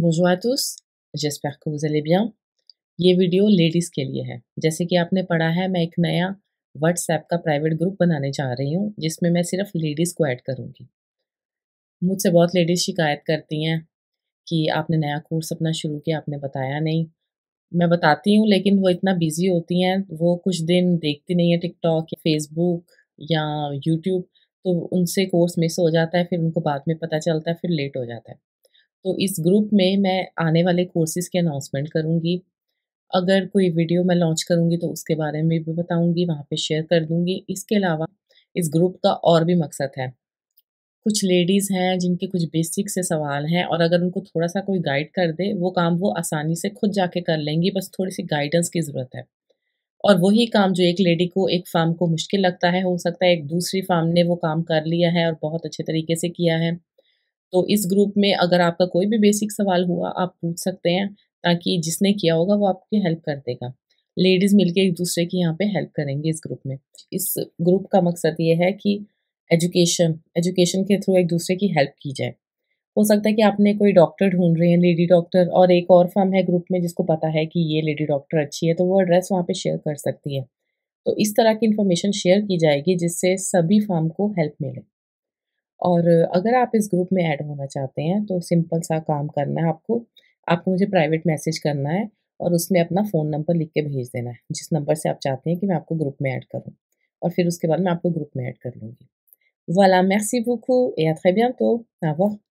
बोजो à tous, j'espère que ये video ladies के लिए है जैसे कि आपने पढ़ा है मैं एक नया व्हाट्सएप का प्राइवेट ग्रुप बनाने जा रही हूँ जिसमें मैं सिर्फ लेडीज़ को ऐड करूँगी मुझसे बहुत लेडीज़ शिकायत करती हैं कि आपने नया कोर्स अपना शुरू किया आपने बताया नहीं मैं बताती हूँ लेकिन वो इतना बिज़ी होती हैं वो कुछ दिन देखती नहीं है टिकटॉक या फेसबुक या यूट्यूब तो उनसे कोर्स मिस हो जाता है फिर उनको बाद में पता चलता है फिर लेट हो जाता है तो इस ग्रुप में मैं आने वाले कोर्सेज के अनाउंसमेंट करूँगी अगर कोई वीडियो मैं लॉन्च करूँगी तो उसके बारे में भी बताऊँगी वहाँ पे शेयर कर दूँगी इसके अलावा इस ग्रुप का और भी मकसद है कुछ लेडीज़ हैं जिनके कुछ बेसिक से सवाल हैं और अगर उनको थोड़ा सा कोई गाइड कर दे वो काम वो आसानी से खुद जाके कर लेंगी बस थोड़ी सी गाइडेंस की ज़रूरत है और वही काम जो एक लेडी को एक फार्म को मुश्किल लगता है हो सकता है एक दूसरी फार्म ने वो काम कर लिया है और बहुत अच्छे तरीके से किया है तो इस ग्रुप में अगर आपका कोई भी बेसिक सवाल हुआ आप पूछ सकते हैं ताकि जिसने किया होगा वो आपकी हेल्प कर देगा लेडीज़ मिलके एक दूसरे की यहाँ पे हेल्प करेंगे इस ग्रुप में इस ग्रुप का मकसद ये है कि एजुकेशन एजुकेशन के थ्रू एक दूसरे की हेल्प की जाए हो सकता है कि आपने कोई डॉक्टर ढूंढ रहे हैं लेडी डॉक्टर और एक और फर्म है ग्रुप में जिसको पता है कि ये लेडी डॉक्टर अच्छी है तो वो एड्रेस वहाँ पर शेयर कर सकती है तो इस तरह की इन्फॉर्मेशन शेयर की जाएगी जिससे सभी फर्म को हेल्प मिले और अगर आप इस ग्रुप में ऐड होना चाहते हैं तो सिंपल सा काम करना है आपको आपको मुझे प्राइवेट मैसेज करना है और उसमें अपना फ़ोन नंबर लिख के भेज देना है जिस नंबर से आप चाहते हैं कि मैं आपको ग्रुप में ऐड करूँ और फिर उसके बाद मैं आपको ग्रुप में ऐड कर लूँगी वाला मैक्सी हूँ या थे तो हाँ revoir.